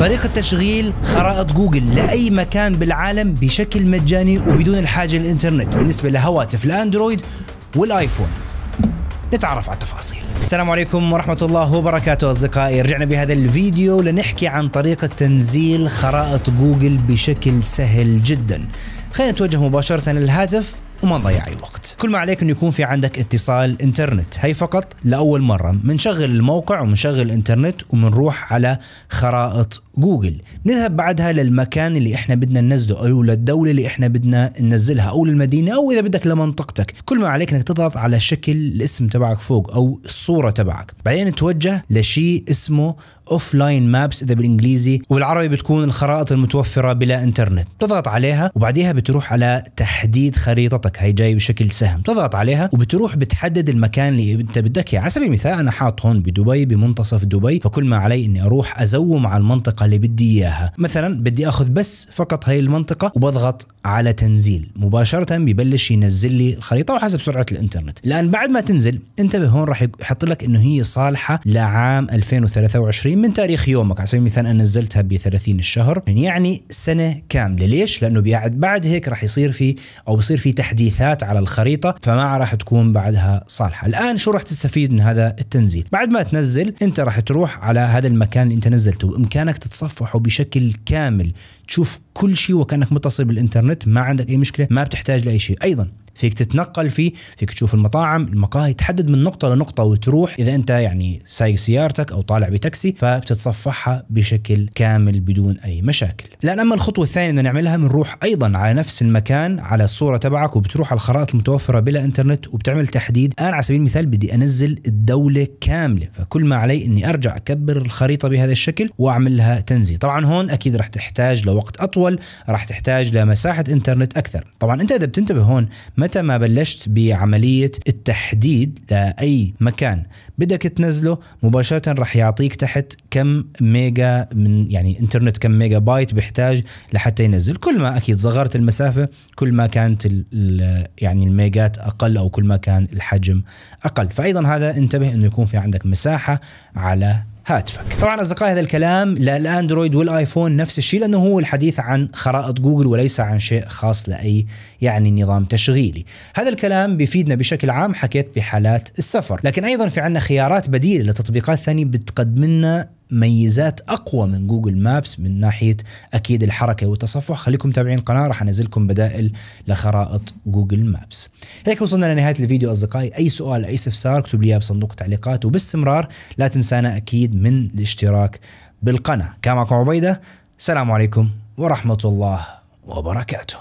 طريقة تشغيل خرائط جوجل لأي مكان بالعالم بشكل مجاني وبدون الحاجة للإنترنت بالنسبة لهواتف الأندرويد والآيفون نتعرف على التفاصيل السلام عليكم ورحمة الله وبركاته أصدقائي رجعنا بهذا الفيديو لنحكي عن طريقة تنزيل خرائط جوجل بشكل سهل جدا خلينا نتوجه مباشرة للهاتف وما نضيع اي وقت كل ما عليك انه يكون في عندك اتصال انترنت هي فقط لاول مره بنشغل الموقع وبنشغل الانترنت وبنروح على خرائط جوجل بنذهب بعدها للمكان اللي احنا بدنا ننزله او للدوله اللي احنا بدنا ننزلها او للمدينه او اذا بدك لمنطقتك كل ما عليك انك تضغط على شكل الاسم تبعك فوق او الصوره تبعك بعدين توجه لشيء اسمه اوف لاين مابس اذا بالانجليزي وبالعربي بتكون الخرائط المتوفره بلا انترنت بتضغط عليها وبعديها بتروح على تحديد خريطتك خطتك هي جاي بشكل سهم تضغط عليها وبتروح بتحدد المكان اللي انت بدك اياه على سبيل المثال انا حاط هون بدبي بمنتصف دبي فكل ما علي اني اروح ازوم على المنطقه اللي بدي اياها مثلا بدي اخذ بس فقط هي المنطقه وبضغط على تنزيل مباشره ببلش ينزل لي الخريطه وحسب سرعه الانترنت لان بعد ما تنزل انتبه هون راح يحط لك انه هي صالحه لعام 2023 من تاريخ يومك على سبيل المثال انا نزلتها ب 30 الشهر يعني سنه كامله ليش لانه بعد بعد هيك راح يصير في او بصير في تحديد تحديثات على الخريطه فما راح تكون بعدها صالحه الان شو راح تستفيد من هذا التنزيل بعد ما تنزل انت راح تروح على هذا المكان اللي انت نزلته بامكانك تتصفحه بشكل كامل تشوف كل شيء وكانك متصل بالانترنت ما عندك اي مشكله ما بتحتاج لاي شيء ايضا فيك تتنقل فيه فيك تشوف المطاعم المقاهي تحدد من نقطه لنقطه وتروح اذا انت يعني سايق سيارتك او طالع بتاكسي فبتتصفحها بشكل كامل بدون اي مشاكل الان اما الخطوه الثانيه اللي نعملها بنروح ايضا على نفس المكان على الصوره تبعك وبتروح على الخرائط المتوفره بلا انترنت وبتعمل تحديد انا على سبيل المثال بدي انزل الدوله كامله فكل ما علي اني ارجع اكبر الخريطه بهذا الشكل واعمل لها تنزيل طبعا هون اكيد راح تحتاج لوقت اطول راح تحتاج لمساحه انترنت اكثر طبعا انت اذا بتنتبه هون ما متى ما بلشت بعملية التحديد لأي مكان بدك تنزله مباشرة رح يعطيك تحت كم ميجا من يعني انترنت كم ميجا بايت بحتاج لحتى ينزل كل ما أكيد صغرت المسافة كل ما كانت يعني الميجات أقل أو كل ما كان الحجم أقل فأيضا هذا انتبه أنه يكون في عندك مساحة على هاتفك طبعا أصدقائي هذا الكلام للأندرويد والآيفون نفس الشيء لأنه هو الحديث عن خرائط جوجل وليس عن شيء خاص لأي يعني نظام تشغيلي هذا الكلام بيفيدنا بشكل عام حكيت بحالات السفر لكن أيضا في عنا خيارات بديلة لتطبيقات ثانية بتقدم لنا ميزات اقوى من جوجل مابس من ناحيه اكيد الحركه والتصفح خليكم متابعين القناه راح انزلكم بدائل لخرائط جوجل مابس هيك وصلنا لنهايه الفيديو اصدقائي اي سؤال اي استفسار اكتب لي اياه بصندوق التعليقات وباستمرار لا تنسانا اكيد من الاشتراك بالقناه كان معكم عبيده سلام عليكم ورحمه الله وبركاته